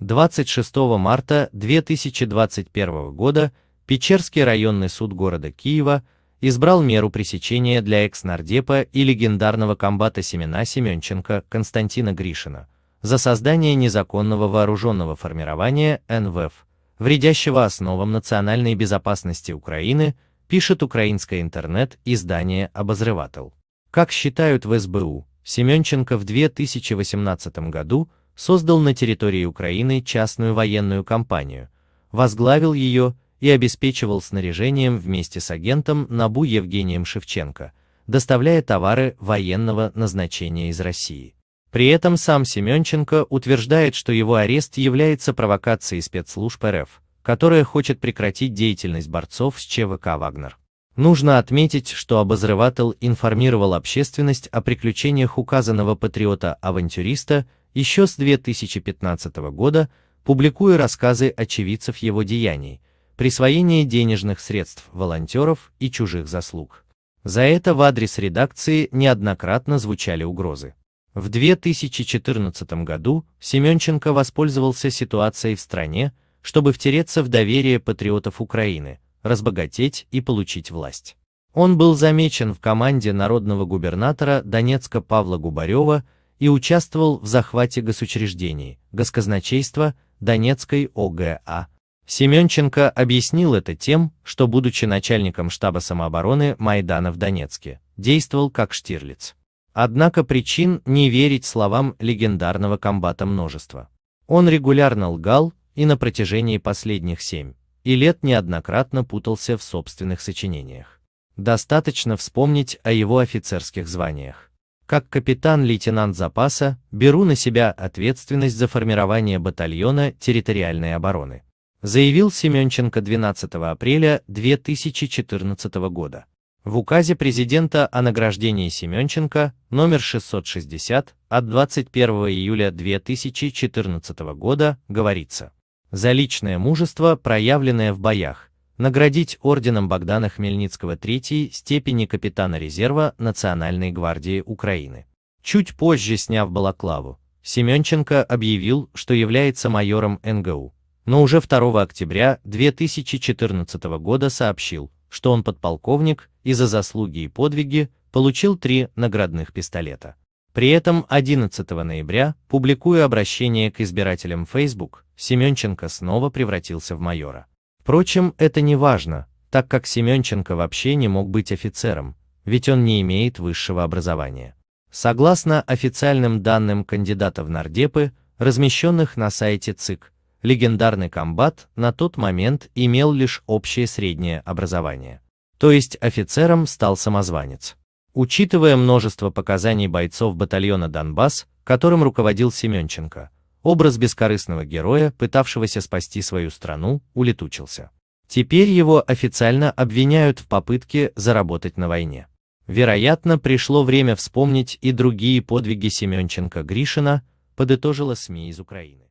26 марта 2021 года Печерский районный суд города Киева избрал меру пресечения для экс-нардепа и легендарного комбата Семена Семенченко Константина Гришина за создание незаконного вооруженного формирования НВФ, вредящего основам национальной безопасности Украины, пишет украинское интернет-издание «Обозреватель». Как считают в СБУ, Семенченко в 2018 году создал на территории Украины частную военную компанию, возглавил ее и обеспечивал снаряжением вместе с агентом НАБУ Евгением Шевченко, доставляя товары военного назначения из России. При этом сам Семенченко утверждает, что его арест является провокацией спецслужб РФ, которая хочет прекратить деятельность борцов с ЧВК «Вагнер». Нужно отметить, что обозреватель информировал общественность о приключениях указанного патриота-авантюриста еще с 2015 года, публикуя рассказы очевидцев его деяний, присвоение денежных средств волонтеров и чужих заслуг. За это в адрес редакции неоднократно звучали угрозы. В 2014 году Семенченко воспользовался ситуацией в стране, чтобы втереться в доверие патриотов Украины, разбогатеть и получить власть. Он был замечен в команде народного губернатора Донецка Павла Губарева и участвовал в захвате госучреждений, госказначейства Донецкой ОГА. Семенченко объяснил это тем, что, будучи начальником штаба самообороны Майдана в Донецке, действовал как Штирлиц. Однако причин не верить словам легендарного комбата множество. Он регулярно лгал и на протяжении последних семь и лет неоднократно путался в собственных сочинениях. Достаточно вспомнить о его офицерских званиях как капитан-лейтенант запаса, беру на себя ответственность за формирование батальона территориальной обороны, заявил Семенченко 12 апреля 2014 года. В указе президента о награждении Семенченко номер 660 от 21 июля 2014 года говорится. За личное мужество, проявленное в боях, наградить орденом Богдана Хмельницкого III степени капитана резерва Национальной гвардии Украины. Чуть позже, сняв балаклаву, Семенченко объявил, что является майором НГУ, но уже 2 октября 2014 года сообщил, что он подполковник и за заслуги и подвиги получил три наградных пистолета. При этом 11 ноября, публикуя обращение к избирателям Facebook, Семенченко снова превратился в майора. Впрочем, это не важно, так как Семенченко вообще не мог быть офицером, ведь он не имеет высшего образования. Согласно официальным данным кандидата в нардепы, размещенных на сайте ЦИК, легендарный комбат на тот момент имел лишь общее среднее образование. То есть офицером стал самозванец. Учитывая множество показаний бойцов батальона «Донбасс», которым руководил Семенченко, Образ бескорыстного героя, пытавшегося спасти свою страну, улетучился. Теперь его официально обвиняют в попытке заработать на войне. Вероятно, пришло время вспомнить и другие подвиги Семенченко-Гришина, подытожила СМИ из Украины.